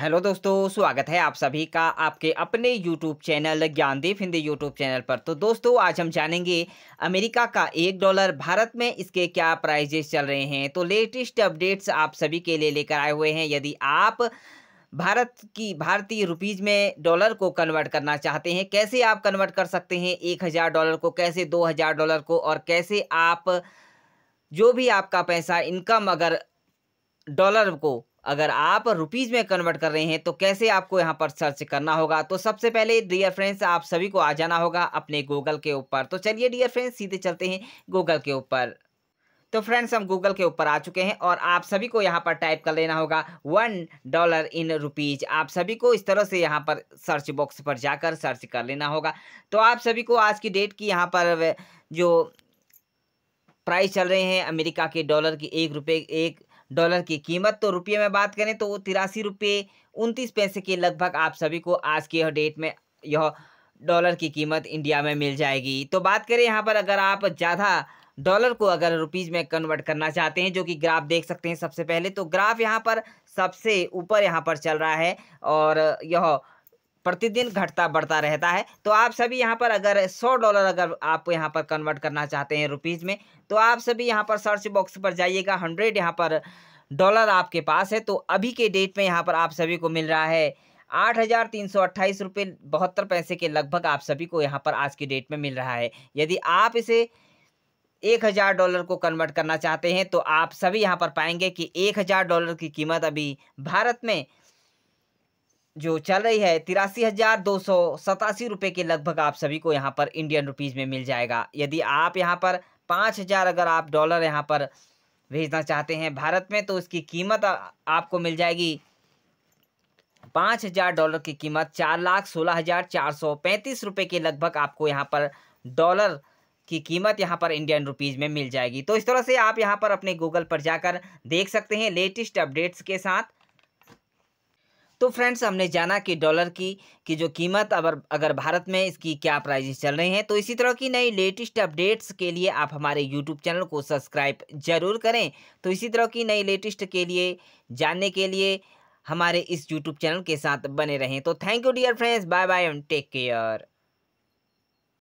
hello दोस्तों स्वागत है आप सभी का आपके अपने YouTube channel Gyandeep Hindi YouTube channel पर तो दोस्तों आज हम जानेंगे अमेरिका का एक डॉलर भारत में इसके क्या प्राइजेस चल रहे हैं तो लेटेस्ट अपडेट्स आप सभी के लिए लेकर आए हुए हैं यदि आप भारत की भारतीय रुपीज़ में डॉलर को कन्वर्ट करना चाहते हैं कैसे आप कन्वर्ट कर सकते हैं एक हज़ार डॉलर को कैसे दो हज़ार डॉलर को और कैसे आप जो भी आपका पैसा इनकम अगर डॉलर को अगर आप रुपीज़ में कन्वर्ट कर रहे हैं तो कैसे आपको यहाँ पर सर्च करना होगा तो सबसे पहले डियर फ्रेंड्स आप सभी को आ जाना होगा अपने गूगल के ऊपर तो चलिए डियर फ्रेंड्स सीधे चलते हैं गूगल के ऊपर तो फ्रेंड्स हम गूगल के ऊपर आ चुके हैं और आप सभी को यहाँ पर टाइप कर लेना होगा वन डॉलर इन रुपीज आप सभी को इस तरह से यहाँ पर सर्च बॉक्स पर जाकर सर्च कर लेना होगा तो आप सभी को आज की डेट की यहाँ पर जो प्राइस चल रहे हैं अमेरिका के डॉलर की एक रुपये एक डॉलर की कीमत तो रुपये में बात करें तो तिरासी रुपये उनतीस पैसे के लगभग आप सभी को आज के डेट में यह डॉलर की कीमत इंडिया में मिल जाएगी तो बात करें यहाँ पर अगर आप ज़्यादा डॉलर को अगर रुपीज़ में कन्वर्ट करना चाहते हैं जो कि ग्राफ देख सकते हैं सबसे पहले तो ग्राफ यहाँ पर सबसे ऊपर यहाँ पर चल रहा है और यह प्रतिदिन घटता बढ़ता रहता है तो आप सभी यहाँ पर अगर सौ डॉलर अगर आप यहाँ पर कन्वर्ट करना चाहते हैं रुपीज़ में तो आप सभी यहाँ पर सर्च बॉक्स पर जाइएगा हंड्रेड यहाँ पर डॉलर आपके पास है तो अभी के डेट में यहाँ पर आप सभी को मिल रहा है आठ हज़ार तीन सौ अट्ठाईस रुपये बहत्तर पैसे के लगभग आप सभी को यहाँ पर आज की डेट में मिल रहा है यदि आप इसे एक हज़ार डॉलर को कन्वर्ट करना चाहते हैं तो आप सभी यहाँ पर पाएंगे कि एक हज़ार डॉलर की कीमत अभी भारत में जो चल रही है तिरासी हज़ार दो सौ सतासी रुपये के लगभग आप सभी को यहाँ पर इंडियन रुपीज़ में मिल जाएगा यदि आप यहाँ पर पाँच हज़ार अगर आप डॉलर यहाँ पर भेजना चाहते हैं भारत में तो इसकी कीमत आपको मिल जाएगी पाँच हज़ार डॉलर की कीमत चार लाख सोलह हज़ार चार सौ पैंतीस रुपये के लगभग आपको यहाँ पर डॉलर की कीमत यहाँ पर इंडियन रुपीज़ में मिल जाएगी तो इस तरह से आप यहाँ पर अपने गूगल पर जाकर देख सकते हैं लेटेस्ट अपडेट्स के साथ तो फ्रेंड्स हमने जाना कि डॉलर की कि जो कीमत अगर अगर भारत में इसकी क्या प्राइजेस चल रही हैं तो इसी तरह की नई लेटेस्ट अपडेट्स के लिए आप हमारे यूट्यूब चैनल को सब्सक्राइब जरूर करें तो इसी तरह की नई लेटेस्ट के लिए जानने के लिए हमारे इस यूट्यूब चैनल के साथ बने रहें तो thank you dear friends bye bye and take care